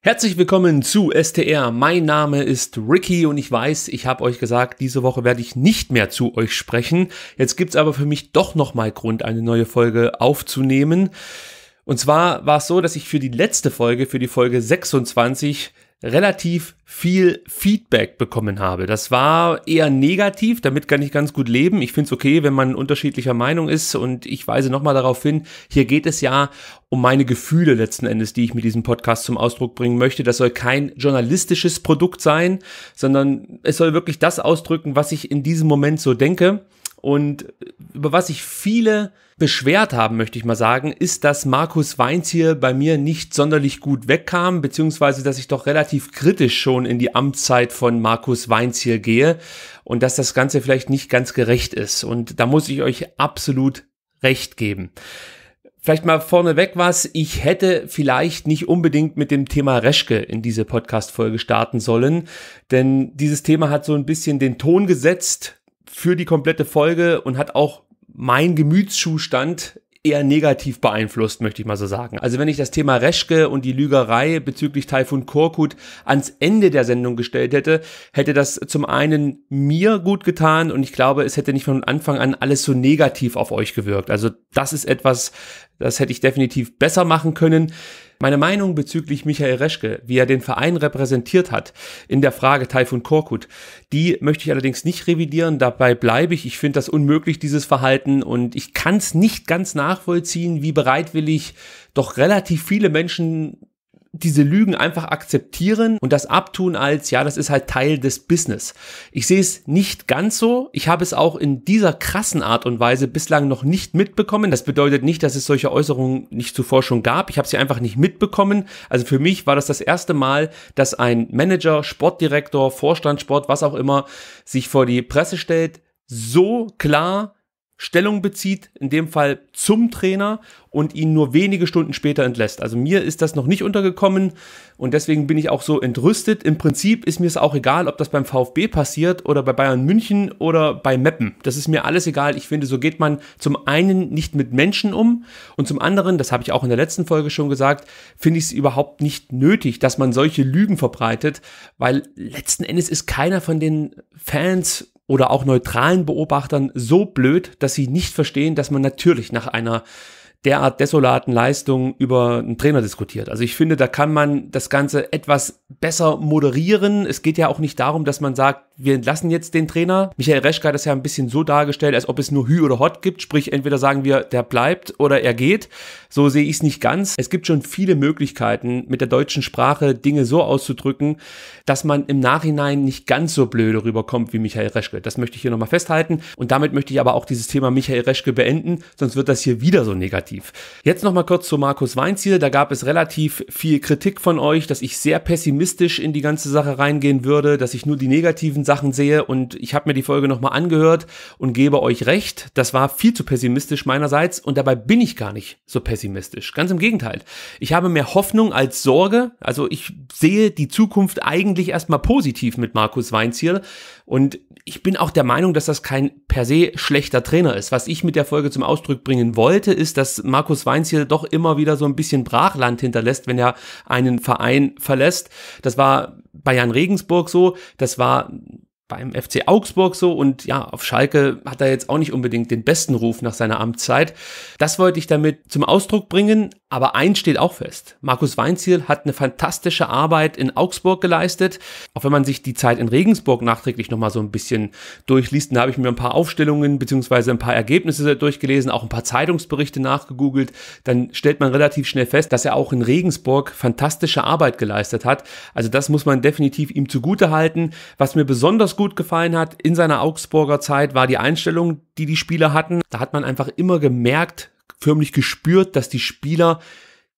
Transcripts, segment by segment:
Herzlich willkommen zu STR. Mein Name ist Ricky und ich weiß, ich habe euch gesagt, diese Woche werde ich nicht mehr zu euch sprechen. Jetzt gibt's aber für mich doch nochmal Grund, eine neue Folge aufzunehmen. Und zwar war es so, dass ich für die letzte Folge, für die Folge 26, relativ viel Feedback bekommen habe. Das war eher negativ, damit kann ich ganz gut leben. Ich finde es okay, wenn man unterschiedlicher Meinung ist und ich weise nochmal darauf hin, hier geht es ja um meine Gefühle letzten Endes, die ich mit diesem Podcast zum Ausdruck bringen möchte. Das soll kein journalistisches Produkt sein, sondern es soll wirklich das ausdrücken, was ich in diesem Moment so denke. Und über was sich viele beschwert haben, möchte ich mal sagen, ist, dass Markus Weinz hier bei mir nicht sonderlich gut wegkam, beziehungsweise dass ich doch relativ kritisch schon in die Amtszeit von Markus Weinz hier gehe und dass das Ganze vielleicht nicht ganz gerecht ist. Und da muss ich euch absolut recht geben. Vielleicht mal vorneweg was. Ich hätte vielleicht nicht unbedingt mit dem Thema Reschke in diese Podcast-Folge starten sollen, denn dieses Thema hat so ein bisschen den Ton gesetzt für die komplette Folge und hat auch mein Gemütszustand eher negativ beeinflusst, möchte ich mal so sagen. Also wenn ich das Thema Reschke und die Lügerei bezüglich Taifun Korkut ans Ende der Sendung gestellt hätte, hätte das zum einen mir gut getan und ich glaube, es hätte nicht von Anfang an alles so negativ auf euch gewirkt. Also das ist etwas, das hätte ich definitiv besser machen können. Meine Meinung bezüglich Michael Reschke, wie er den Verein repräsentiert hat in der Frage Taifun Korkut, die möchte ich allerdings nicht revidieren. Dabei bleibe ich. Ich finde das unmöglich, dieses Verhalten. Und ich kann es nicht ganz nachvollziehen, wie bereitwillig doch relativ viele Menschen diese Lügen einfach akzeptieren und das abtun als, ja, das ist halt Teil des Business. Ich sehe es nicht ganz so. Ich habe es auch in dieser krassen Art und Weise bislang noch nicht mitbekommen. Das bedeutet nicht, dass es solche Äußerungen nicht zuvor schon gab. Ich habe sie einfach nicht mitbekommen. Also für mich war das das erste Mal, dass ein Manager, Sportdirektor, Vorstand, was auch immer, sich vor die Presse stellt, so klar Stellung bezieht, in dem Fall zum Trainer und ihn nur wenige Stunden später entlässt. Also mir ist das noch nicht untergekommen und deswegen bin ich auch so entrüstet. Im Prinzip ist mir es auch egal, ob das beim VfB passiert oder bei Bayern München oder bei Meppen. Das ist mir alles egal. Ich finde, so geht man zum einen nicht mit Menschen um und zum anderen, das habe ich auch in der letzten Folge schon gesagt, finde ich es überhaupt nicht nötig, dass man solche Lügen verbreitet, weil letzten Endes ist keiner von den Fans oder auch neutralen Beobachtern so blöd, dass sie nicht verstehen, dass man natürlich nach einer derart desolaten Leistungen über einen Trainer diskutiert. Also ich finde, da kann man das Ganze etwas besser moderieren. Es geht ja auch nicht darum, dass man sagt, wir entlassen jetzt den Trainer. Michael Reschke hat das ja ein bisschen so dargestellt, als ob es nur Hü oder Hot gibt. Sprich, entweder sagen wir, der bleibt oder er geht. So sehe ich es nicht ganz. Es gibt schon viele Möglichkeiten, mit der deutschen Sprache Dinge so auszudrücken, dass man im Nachhinein nicht ganz so blöde rüberkommt wie Michael Reschke. Das möchte ich hier nochmal festhalten. Und damit möchte ich aber auch dieses Thema Michael Reschke beenden, sonst wird das hier wieder so negativ negativ. Jetzt nochmal kurz zu Markus Weinziel. Da gab es relativ viel Kritik von euch, dass ich sehr pessimistisch in die ganze Sache reingehen würde, dass ich nur die negativen Sachen sehe und ich habe mir die Folge nochmal angehört und gebe euch recht. Das war viel zu pessimistisch meinerseits und dabei bin ich gar nicht so pessimistisch. Ganz im Gegenteil. Ich habe mehr Hoffnung als Sorge. Also ich sehe die Zukunft eigentlich erstmal positiv mit Markus Weinziel und ich bin auch der Meinung, dass das kein per se schlechter Trainer ist. Was ich mit der Folge zum Ausdruck bringen wollte, ist, dass dass Markus Weinziel doch immer wieder so ein bisschen Brachland hinterlässt, wenn er einen Verein verlässt. Das war Bayern Regensburg so, das war beim FC Augsburg so und ja, auf Schalke hat er jetzt auch nicht unbedingt den besten Ruf nach seiner Amtszeit. Das wollte ich damit zum Ausdruck bringen, aber eins steht auch fest. Markus Weinziel hat eine fantastische Arbeit in Augsburg geleistet. Auch wenn man sich die Zeit in Regensburg nachträglich nochmal so ein bisschen durchliest, da habe ich mir ein paar Aufstellungen beziehungsweise ein paar Ergebnisse durchgelesen, auch ein paar Zeitungsberichte nachgegoogelt, dann stellt man relativ schnell fest, dass er auch in Regensburg fantastische Arbeit geleistet hat. Also das muss man definitiv ihm zugute halten. Was mir besonders gut gefallen hat in seiner Augsburger Zeit, war die Einstellung, die die Spieler hatten. Da hat man einfach immer gemerkt, förmlich gespürt, dass die Spieler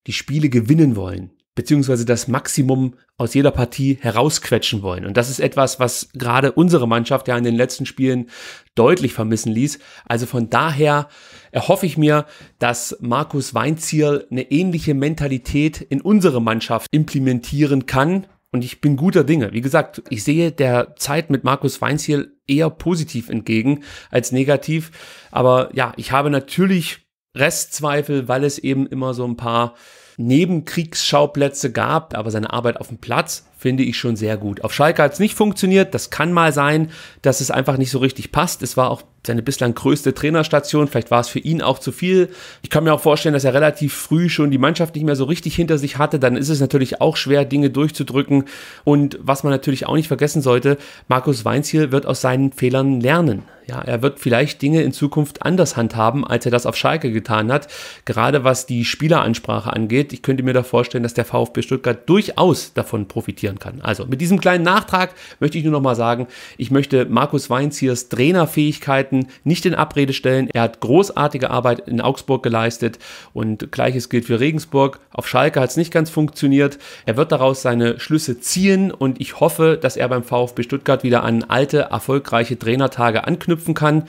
die Spiele gewinnen wollen, beziehungsweise das Maximum aus jeder Partie herausquetschen wollen. Und das ist etwas, was gerade unsere Mannschaft ja in den letzten Spielen deutlich vermissen ließ. Also von daher erhoffe ich mir, dass Markus Weinzierl eine ähnliche Mentalität in unsere Mannschaft implementieren kann und ich bin guter Dinge. Wie gesagt, ich sehe der Zeit mit Markus Weinziel eher positiv entgegen als negativ. Aber ja, ich habe natürlich Restzweifel, weil es eben immer so ein paar Nebenkriegsschauplätze gab, aber seine Arbeit auf dem Platz finde ich schon sehr gut. Auf Schalke hat es nicht funktioniert. Das kann mal sein, dass es einfach nicht so richtig passt. Es war auch seine bislang größte Trainerstation. Vielleicht war es für ihn auch zu viel. Ich kann mir auch vorstellen, dass er relativ früh schon die Mannschaft nicht mehr so richtig hinter sich hatte. Dann ist es natürlich auch schwer, Dinge durchzudrücken. Und was man natürlich auch nicht vergessen sollte, Markus Weinziel wird aus seinen Fehlern lernen. Ja, er wird vielleicht Dinge in Zukunft anders handhaben, als er das auf Schalke getan hat. Gerade was die Spieleransprache angeht. Ich könnte mir da vorstellen, dass der VfB Stuttgart durchaus davon profitieren kann. Also mit diesem kleinen Nachtrag möchte ich nur noch mal sagen, ich möchte Markus Weinziers Trainerfähigkeit Arbeiten nicht in Abrede stellen. Er hat großartige Arbeit in Augsburg geleistet und gleiches gilt für Regensburg. Auf Schalke hat es nicht ganz funktioniert. Er wird daraus seine Schlüsse ziehen und ich hoffe, dass er beim VfB Stuttgart wieder an alte, erfolgreiche Trainertage anknüpfen kann.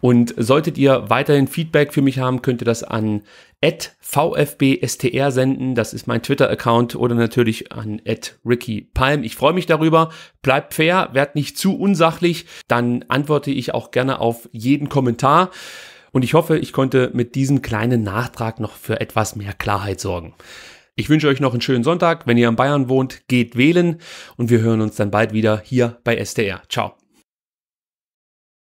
Und solltet ihr weiterhin Feedback für mich haben, könnt ihr das an at VfBSTR senden. Das ist mein Twitter-Account oder natürlich an at Ricky Palm. Ich freue mich darüber. Bleibt fair, werd nicht zu unsachlich. Dann antworte ich auch gerne auf jeden Kommentar. Und ich hoffe, ich konnte mit diesem kleinen Nachtrag noch für etwas mehr Klarheit sorgen. Ich wünsche euch noch einen schönen Sonntag. Wenn ihr in Bayern wohnt, geht wählen und wir hören uns dann bald wieder hier bei STR. Ciao.